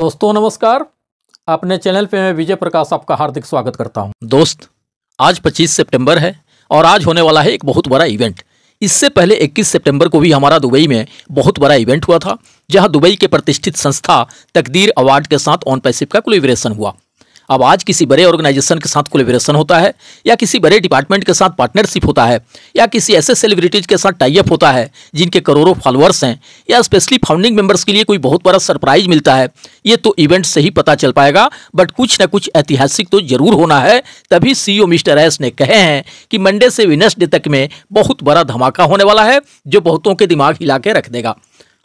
दोस्तों नमस्कार अपने चैनल पे मैं विजय प्रकाश आपका हार्दिक स्वागत करता हूं दोस्त आज 25 सितंबर है और आज होने वाला है एक बहुत बड़ा इवेंट इससे पहले 21 सितंबर को भी हमारा दुबई में बहुत बड़ा इवेंट हुआ था जहां दुबई के प्रतिष्ठित संस्था तकदीर अवार्ड के साथ ऑन पैसिव का कोलिब्रेशन हुआ अब आज किसी बड़े ऑर्गेनाइजेशन के साथ कोलेबरेशन होता है या किसी बड़े डिपार्टमेंट के साथ पार्टनरशिप होता है या किसी ऐसे सेलिब्रिटीज के साथ टाइप होता है जिनके करोड़ों फॉलोअर्स हैं या स्पेशली फाउंडिंग मेंबर्स के लिए कोई बहुत बड़ा सरप्राइज मिलता है ये तो इवेंट से ही पता चल पाएगा बट कुछ ना कुछ ऐतिहासिक तो जरूर होना है तभी सी e मिस्टर एस ने कहे हैं कि मंडे से डे तक में बहुत बड़ा धमाका होने वाला है जो बहुतों के दिमाग हिला के रख देगा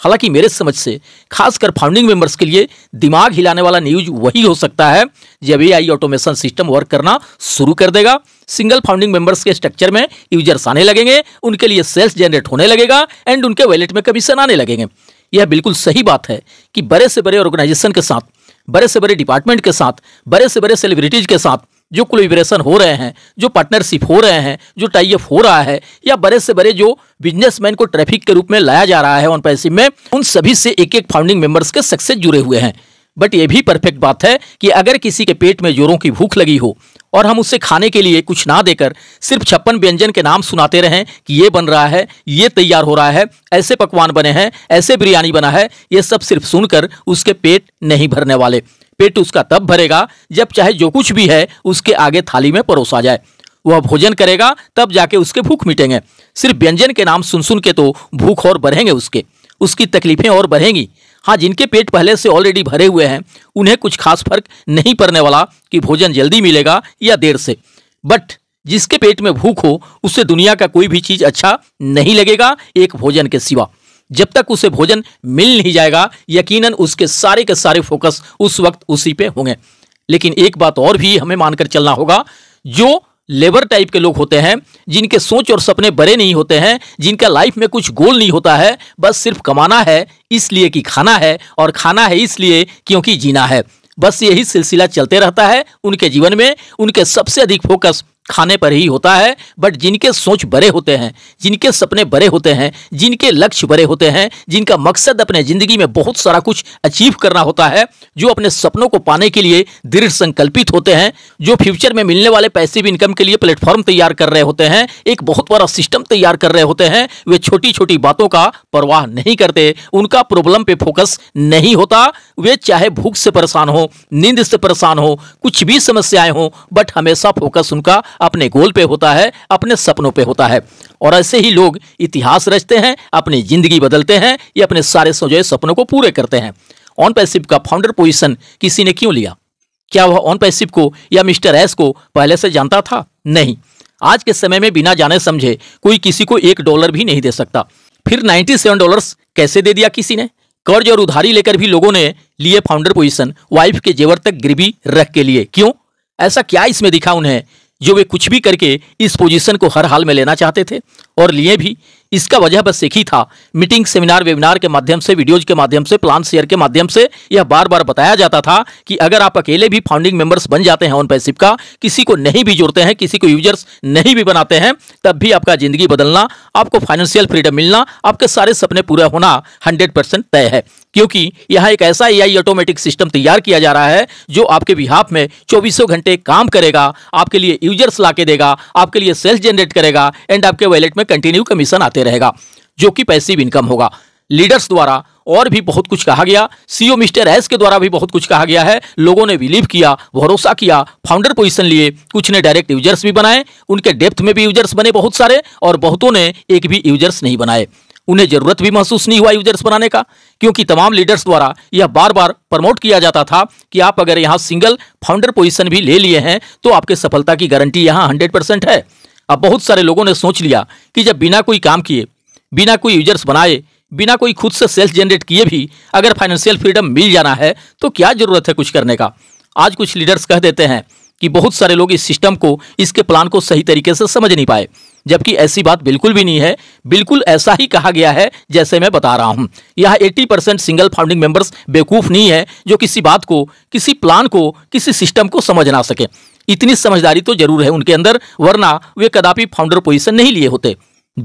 हालांकि मेरे समझ से खासकर फाउंडिंग मेंबर्स के लिए दिमाग हिलाने वाला न्यूज वही हो सकता है जब A I automation system work करना शुरू कर देगा सिंगल फाउंडिंग मेंबर्स के स्ट्रक्चर में यूजर्स आने लगेंगे उनके लिए सेल्स जनरेट होने लगेगा एंड उनके वैलेट में कमीशन आने लगेंगे यह बिल्कुल सही बात है कि बड़े से बड़े ऑर्गेनाइजेशन के साथ बड़े से बड़े डिपार्टमेंट के साथ बड़े से बड़े सेलिब्रिटीज के साथ जो कोलिब्रेशन हो रहे हैं जो पार्टनरशिप हो रहे हैं जो टाइप हो रहा है या बड़े से बड़े जो बिजनेसमैन को ट्रैफिक के रूप में लाया जा रहा है ऑन पैसिव में उन सभी से एक एक फाउंडिंग मेंबर्स के सक्सेस जुड़े हुए हैं बट ये भी परफेक्ट बात है कि अगर किसी के पेट में जोरों की भूख लगी हो और हम उससे खाने के लिए कुछ ना देकर सिर्फ छप्पन व्यंजन के नाम सुनाते रहें कि ये बन रहा है ये तैयार हो रहा है ऐसे पकवान बने हैं ऐसे बिरयानी बना है ये सब सिर्फ सुनकर उसके पेट नहीं भरने वाले पेट उसका तब भरेगा जब चाहे जो कुछ भी है उसके आगे थाली में परोसा जाए वह भोजन करेगा तब जाके उसके भूख मिटेंगे सिर्फ व्यंजन के नाम सुन सुन के तो भूख और बढ़ेंगे उसके उसकी तकलीफें और बढ़ेंगी हाँ जिनके पेट पहले से ऑलरेडी भरे हुए हैं उन्हें कुछ खास फर्क नहीं पड़ने वाला कि भोजन जल्दी मिलेगा या देर से बट जिसके पेट में भूख हो उससे दुनिया का कोई भी चीज़ अच्छा नहीं लगेगा एक भोजन के सिवा जब तक उसे भोजन मिल नहीं जाएगा यकीनन उसके सारे के सारे फोकस उस वक्त उसी पे होंगे लेकिन एक बात और भी हमें मानकर चलना होगा जो लेबर टाइप के लोग होते हैं जिनके सोच और सपने बड़े नहीं होते हैं जिनका लाइफ में कुछ गोल नहीं होता है बस सिर्फ कमाना है इसलिए कि खाना है और खाना है इसलिए क्योंकि जीना है बस यही सिलसिला चलते रहता है उनके जीवन में उनके सबसे अधिक फोकस खाने पर ही होता है बट जिनके सोच बड़े होते हैं जिनके सपने बड़े होते हैं जिनके लक्ष्य बड़े होते हैं जिनका मकसद अपने ज़िंदगी में बहुत सारा कुछ अचीव करना होता है जो अपने सपनों को पाने के लिए दृढ़ संकल्पित होते हैं जो फ्यूचर में मिलने वाले पैसे भी इनकम के लिए प्लेटफॉर्म तैयार कर रहे होते हैं एक बहुत बड़ा सिस्टम तैयार कर रहे होते हैं वे छोटी छोटी बातों का परवाह नहीं करते उनका प्रॉब्लम पे फोकस नहीं होता वे चाहे भूख से परेशान हो नींद से परेशान हो कुछ भी समस्याएं हों बट हमेशा फोकस उनका अपने गोल पे होता है अपने सपनों पे होता है और ऐसे ही लोग इतिहास रचते हैं अपनी जिंदगी बदलते हैं या अपने सारे सोजे सपनों को पूरे करते हैं ऑन पैसिव का फाउंडर पोजिशन किसी ने क्यों लिया क्या वह ऑन पैसिव को या मिस्टर एस को पहले से जानता था नहीं आज के समय में बिना जाने समझे कोई किसी को एक डॉलर भी नहीं दे सकता फिर 97 डॉलर्स कैसे दे दिया किसी ने कर्ज और उधारी लेकर भी लोगों ने लिए फाउंडर पोजीशन वाइफ के जेवर तक गिरवी रख के लिए क्यों ऐसा क्या इसमें दिखा उन्हें जो वे कुछ भी करके इस पोजीशन को हर हाल में लेना चाहते थे और लिए भी इसका वजह बस एक ही था मीटिंग सेमिनार वेबिनार के माध्यम से वीडियोज के माध्यम से प्लान शेयर के माध्यम से यह बार बार बताया जाता था कि अगर आप अकेले भी फाउंडिंग मेंबर्स बन जाते हैं ऑन पैसिव का किसी को नहीं भी जोड़ते हैं किसी को यूजर्स नहीं भी बनाते हैं तब भी आपका जिंदगी बदलना आपको फाइनेंशियल फ्रीडम मिलना आपके सारे सपने पूरा होना हंड्रेड तय है क्योंकि यहां एक ऐसा एआई ऑटोमेटिक सिस्टम तैयार किया जा रहा है जो आपके बिहाफ में चौबीसों घंटे काम करेगा आपके लिए यूजर्स ला के देगा आपके लिए सेल्स जनरेट करेगा एंड आपके वैलेट में कंटिन्यू कमीशन आते रहेगा जो कि पैसिव इनकम होगा लीडर्स द्वारा और भी बहुत कुछ कहा गया सीईओ मिस्टर एस के द्वारा भी बहुत कुछ कहा गया है लोगों ने बिलीव किया भरोसा किया फाउंडर पोजीशन लिए कुछ ने डायरेक्ट यूजर्स भी बनाए उनके डेप्थ में भी यूजर्स बने बहुत सारे और बहुतों ने एक भी यूजर्स नहीं बनाए उन्हें जरूरत भी महसूस नहीं हुआ यूजर्स बनाने का क्योंकि तमाम लीडर्स द्वारा यह बार बार प्रमोट किया जाता था कि आप अगर यहाँ सिंगल फाउंडर पोजिशन भी ले लिए हैं तो आपके सफलता की गारंटी यहाँ हंड्रेड है अब बहुत सारे लोगों ने सोच लिया कि जब बिना कोई काम किए बिना कोई यूजर्स बनाए बिना कोई खुद से सेल्फ जनरेट किए भी अगर फाइनेंशियल फ्रीडम मिल जाना है तो क्या ज़रूरत है कुछ करने का आज कुछ लीडर्स कह देते हैं कि बहुत सारे लोग इस सिस्टम को इसके प्लान को सही तरीके से समझ नहीं पाए जबकि ऐसी बात बिल्कुल भी नहीं है बिल्कुल ऐसा ही कहा गया है जैसे मैं बता रहा हूं यह 80 परसेंट सिंगल फाउंडिंग मेंबर्स बेवकूफ़ नहीं है जो किसी बात को किसी प्लान को किसी सिस्टम को समझ ना सके इतनी समझदारी तो जरूर है उनके अंदर वरना वे कदापि फाउंडर पोजिशन नहीं लिए होते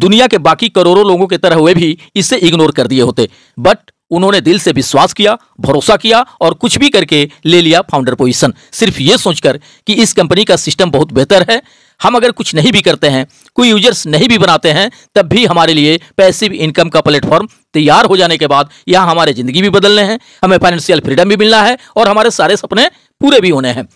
दुनिया के बाकी करोड़ों लोगों की तरह वे भी इसे इग्नोर कर दिए होते बट उन्होंने दिल से विश्वास किया भरोसा किया और कुछ भी करके ले लिया फाउंडर पोजीशन सिर्फ ये सोचकर कि इस कंपनी का सिस्टम बहुत बेहतर है हम अगर कुछ नहीं भी करते हैं कोई यूजर्स नहीं भी बनाते हैं तब भी हमारे लिए पैसिव इनकम का प्लेटफॉर्म तैयार हो जाने के बाद यहाँ हमारे ज़िंदगी भी बदलने हैं हमें फाइनेंशियल फ्रीडम भी मिलना है और हमारे सारे सपने पूरे भी होने हैं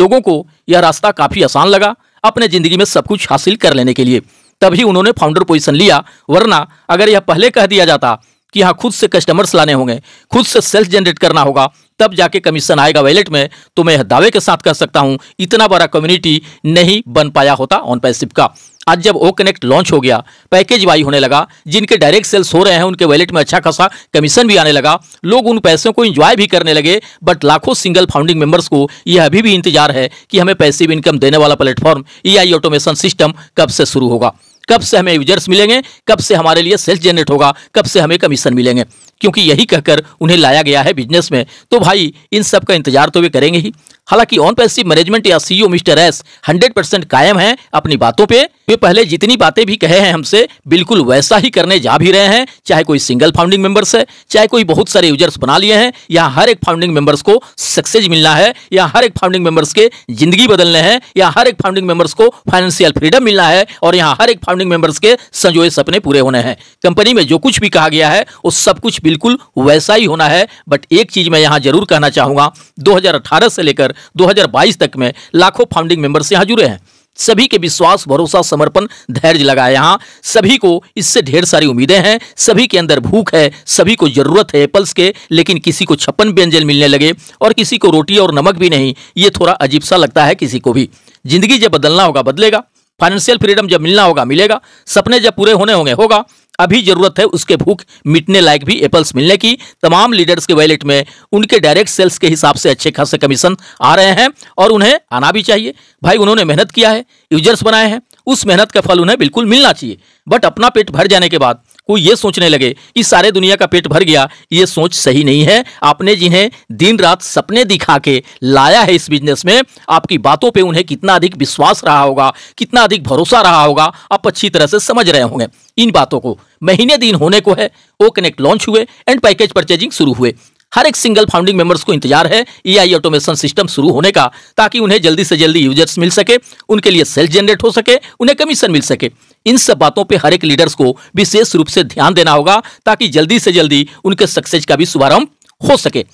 लोगों को यह रास्ता काफ़ी आसान लगा अपने ज़िंदगी में सब कुछ हासिल कर लेने के लिए तभी उन्होंने फाउंडर पोजीशन लिया वरना अगर यह पहले कह दिया जाता कि यहाँ खुद से कस्टमर्स लाने होंगे खुद से सेल्फ जनरेट करना होगा तब जाके कमीशन आएगा वैलेट में तो मैं दावे के साथ कह सकता हूं इतना बड़ा कम्युनिटी नहीं बन पाया होता ऑन पैसिव का आज जब ओ कनेक्ट लॉन्च हो गया पैकेज वाई होने लगा जिनके डायरेक्ट सेल्स हो रहे हैं उनके वैलेट में अच्छा खासा कमीशन भी आने लगा लोग उन पैसों को एंजॉय भी करने लगे बट लाखों सिंगल फाउंडिंग मेंबर्स को यह अभी भी इंतजार है कि हमें पैसिव इनकम देने वाला प्लेटफॉर्म ई ऑटोमेशन सिस्टम कब से शुरू होगा कब से हमें यूजर्स मिलेंगे कब से हमारे लिए सेल्स जनरेट होगा कब से हमें कमीशन मिलेंगे क्योंकि यही कहकर उन्हें लाया गया है बिजनेस में तो भाई इन सब का इंतजार तो वे करेंगे ही हालांकि ऑन पैसिव मैनेजमेंट या सीईओ मिस्टर एस 100 परसेंट कायम हैं अपनी बातों पे वे पहले जितनी बातें भी कहे हैं हमसे बिल्कुल वैसा ही करने जा भी रहे हैं चाहे कोई सिंगल फाउंडिंग मेंबर्स है चाहे कोई बहुत सारे यूजर्स बना लिए हैं या हर एक फाउंडिंग मेंबर्स को सक्सेस मिलना है या हर एक फाउंडिंग मेंबर्स के जिंदगी बदलने हैं या हर एक फाउंडिंग मेंबर्स को फाइनेंशियल फ्रीडम मिलना है और यहाँ हर एक फाउंडिंग मेंबर्स के संजोए सपने पूरे होने हैं कंपनी में जो कुछ भी कहा गया है वो सब कुछ बिल्कुल वैसा ही होना है बट एक चीज मैं यहाँ जरूर कहना चाहूंगा दो से लेकर 2022 तक में लाखों फाउंडिंग मेंबर्स यहाँ जुड़े हैं सभी के विश्वास भरोसा समर्पण धैर्य लगा है यहाँ सभी को इससे ढेर सारी उम्मीदें हैं सभी के अंदर भूख है सभी को जरूरत है एप्पल्स के लेकिन किसी को छप्पन व्यंजन मिलने लगे और किसी को रोटी और नमक भी नहीं ये थोड़ा अजीब सा लगता है किसी को भी जिंदगी जब बदलना होगा बदलेगा फाइनेंशियल फ्रीडम जब मिलना होगा मिलेगा सपने जब पूरे होने होंगे होगा अभी जरूरत है उसके भूख मिटने लायक भी एप्पल्स मिलने की तमाम लीडर्स के वैलेट में उनके डायरेक्ट सेल्स के हिसाब से अच्छे खासे कमीशन आ रहे हैं और उन्हें आना भी चाहिए भाई उन्होंने मेहनत किया है यूजर्स बनाए हैं उस मेहनत का फल उन्हें बिल्कुल मिलना चाहिए बट अपना पेट भर जाने के बाद को ये सोचने लगे कि सारे दुनिया का पेट भर गया ये सोच सही नहीं है आपने जिन्हें दिन रात सपने दिखा के लाया है इस बिजनेस में आपकी बातों पे उन्हें कितना अधिक विश्वास रहा होगा कितना अधिक भरोसा रहा होगा आप अच्छी तरह से समझ रहे होंगे इन बातों को महीने दिन होने को है ओ कनेक्ट लॉन्च हुए एंड पैकेज परचेजिंग शुरू हुए हर एक सिंगल फाउंडिंग मेंबर्स को इंतजार है ई ऑटोमेशन सिस्टम शुरू होने का ताकि उन्हें जल्दी से जल्दी यूजर्स मिल सके उनके लिए सेल्स जनरेट हो सके उन्हें कमीशन मिल सके इन सब बातों पर हर एक लीडर्स को विशेष रूप से ध्यान देना होगा ताकि जल्दी से जल्दी उनके सक्सेस का भी शुभारंभ हो सके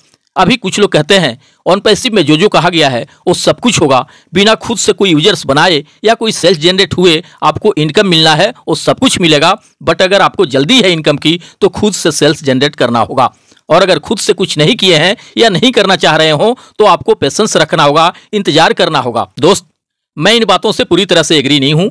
अभी कुछ लोग कहते हैं ऑन पैसिव में जो जो कहा गया है वो सब कुछ होगा बिना खुद से कोई यूजर्स बनाए या कोई सेल्स जनरेट हुए आपको इनकम मिलना है वो सब कुछ मिलेगा बट अगर आपको जल्दी है इनकम की तो खुद से सेल्स जनरेट करना होगा और अगर खुद से कुछ नहीं किए हैं या नहीं करना चाह रहे हो तो आपको पेशेंस रखना होगा इंतजार करना होगा दोस्त मैं इन बातों से पूरी तरह से एग्री नहीं हूं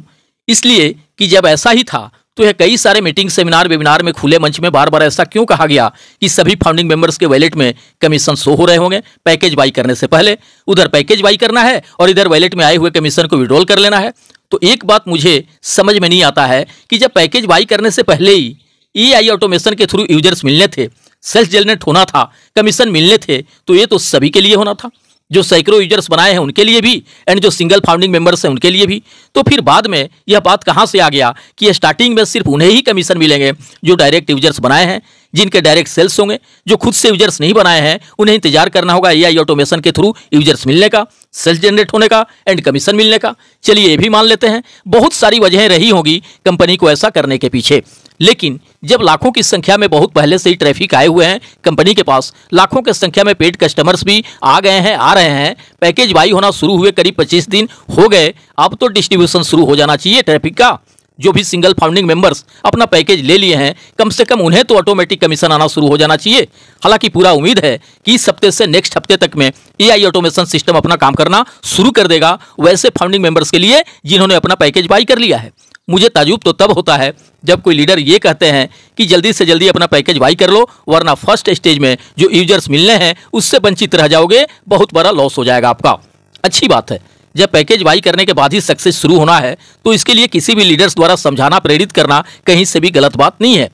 इसलिए कि जब ऐसा ही था तो यह कई सारे मीटिंग सेमिनार वेबिनार में खुले मंच में बार बार ऐसा क्यों कहा गया कि सभी फाउंडिंग मेंबर्स के वैलेट में कमीशन शो हो रहे होंगे पैकेज बाई करने से पहले उधर पैकेज बाई करना है और इधर वैलेट में आए हुए कमीशन को विड्रॉल कर लेना है तो एक बात मुझे समझ में नहीं आता है कि जब पैकेज बाई करने से पहले ही ई आई ऑटोमेशन के थ्रू यूजर्स मिलने थे सेल्फ जनरेट होना था कमीशन मिलने थे तो ये तो सभी के लिए होना था जो सैकड़ों यूजर्स बनाए हैं उनके लिए भी एंड जो सिंगल फाउंडिंग मेंबर्स हैं उनके लिए भी तो फिर बाद में यह बात कहां से आ गया कि स्टार्टिंग में सिर्फ उन्हें ही कमीशन मिलेंगे जो डायरेक्ट यूजर्स बनाए हैं जिनके डायरेक्ट सेल्स होंगे जो खुद से यूजर्स नहीं बनाए हैं उन्हें इंतजार करना होगा ए ऑटोमेशन के थ्रू यूजर्स मिलने का सेल्स जनरेट होने का एंड कमीशन मिलने का चलिए ये भी मान लेते हैं बहुत सारी वजहें रही होंगी कंपनी को ऐसा करने के पीछे लेकिन जब लाखों की संख्या में बहुत पहले से ही ट्रैफिक आए हुए हैं कंपनी के पास लाखों की संख्या में पेड कस्टमर्स भी आ गए हैं आ रहे हैं पैकेज बाई होना शुरू हुए करीब पच्चीस दिन हो गए अब तो डिस्ट्रीब्यूशन शुरू हो जाना चाहिए ट्रैफिक का जो भी सिंगल फाउंडिंग मेंबर्स अपना पैकेज ले लिए हैं कम से कम उन्हें तो ऑटोमेटिक कमीशन आना शुरू हो जाना चाहिए हालांकि पूरा उम्मीद है कि इस हफ्ते से नेक्स्ट हफ्ते तक में एआई ऑटोमेशन सिस्टम अपना काम करना शुरू कर देगा वैसे फाउंडिंग मेंबर्स के लिए जिन्होंने अपना पैकेज बाई कर लिया है मुझे ताजुब तो तब होता है जब कोई लीडर ये कहते हैं कि जल्दी से जल्दी अपना पैकेज बाई कर लो वरना फर्स्ट स्टेज में जो यूजर्स मिलने हैं उससे वंचित रह जाओगे बहुत बड़ा लॉस हो जाएगा आपका अच्छी बात है जब पैकेज बाई करने के बाद ही सक्सेस शुरू होना है तो इसके लिए किसी भी लीडर्स द्वारा समझाना प्रेरित करना कहीं से भी गलत बात नहीं है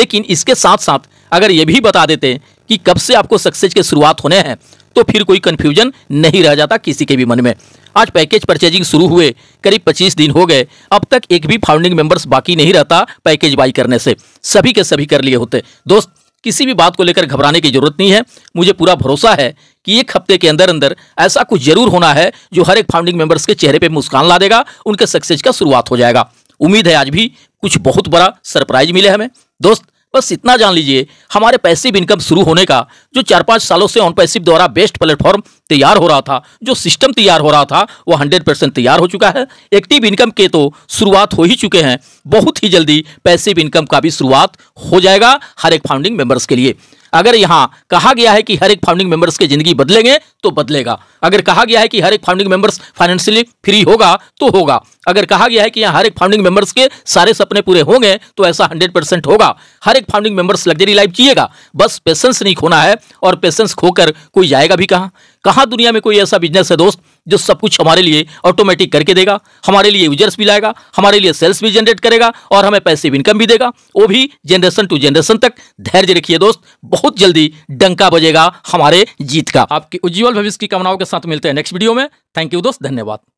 लेकिन इसके साथ साथ अगर ये भी बता देते कि कब से आपको सक्सेस के शुरुआत होने हैं तो फिर कोई कन्फ्यूजन नहीं रह जाता किसी के भी मन में आज पैकेज परचेजिंग शुरू हुए करीब 25 दिन हो गए अब तक एक भी फाउंडिंग मेंबर्स बाकी नहीं रहता पैकेज बाई करने से सभी के सभी कर लिए होते दोस्त किसी भी बात को लेकर घबराने की जरूरत नहीं है मुझे पूरा भरोसा है कि एक हफ्ते के अंदर अंदर ऐसा कुछ जरूर होना है जो हर एक फाउंडिंग मेंबर्स के चेहरे पर मुस्कान ला देगा उनके सक्सेस का शुरुआत हो जाएगा उम्मीद है आज भी कुछ बहुत बड़ा सरप्राइज मिले हमें दोस्त बस इतना जान लीजिए हमारे पैसिव इनकम शुरू होने का जो चार पांच सालों से ऑन पैसिव द्वारा बेस्ट प्लेटफॉर्म तैयार हो रहा था जो सिस्टम तैयार हो रहा था वो हंड्रेड परसेंट तैयार हो चुका है एक्टिव इनकम के तो शुरुआत हो ही चुके हैं बहुत ही जल्दी पैसिव इनकम का भी शुरुआत हो जाएगा हर एक फाउंडिंग मेंबर्स के लिए अगर यहां कहा गया है कि हर एक फाउंडिंग मेंबर्स की जिंदगी बदलेंगे तो बदलेगा अगर कहा गया है कि हर एक फाउंडिंग मेंबर्स फाइनेंशियली फ्री होगा तो होगा अगर कहा गया है कि यहाँ हर एक फाउंडिंग मेंबर्स के सारे सपने पूरे होंगे तो ऐसा हंड्रेड परसेंट होगा हर एक फाउंडिंग मेंबर्स लग्जरी लाइफ जिएगा बस पेशेंस नहीं खोना है और पेशेंस खोकर कोई जाएगा भी कहां कहां दुनिया में कोई ऐसा बिजनेस है दोस्त जो सब कुछ हमारे लिए ऑटोमेटिक करके देगा हमारे लिए यूजर्स भी लाएगा हमारे लिए सेल्स भी जनरेट करेगा और हमें भी इनकम भी देगा वो भी जनरेशन टू जनरेशन तक धैर्य रखिए दोस्त बहुत जल्दी डंका बजेगा हमारे जीत का आपकी उज्जवल भविष्य की कामनाओं के साथ मिलते हैं नेक्स्ट वीडियो में थैंक यू दोस्त धन्यवाद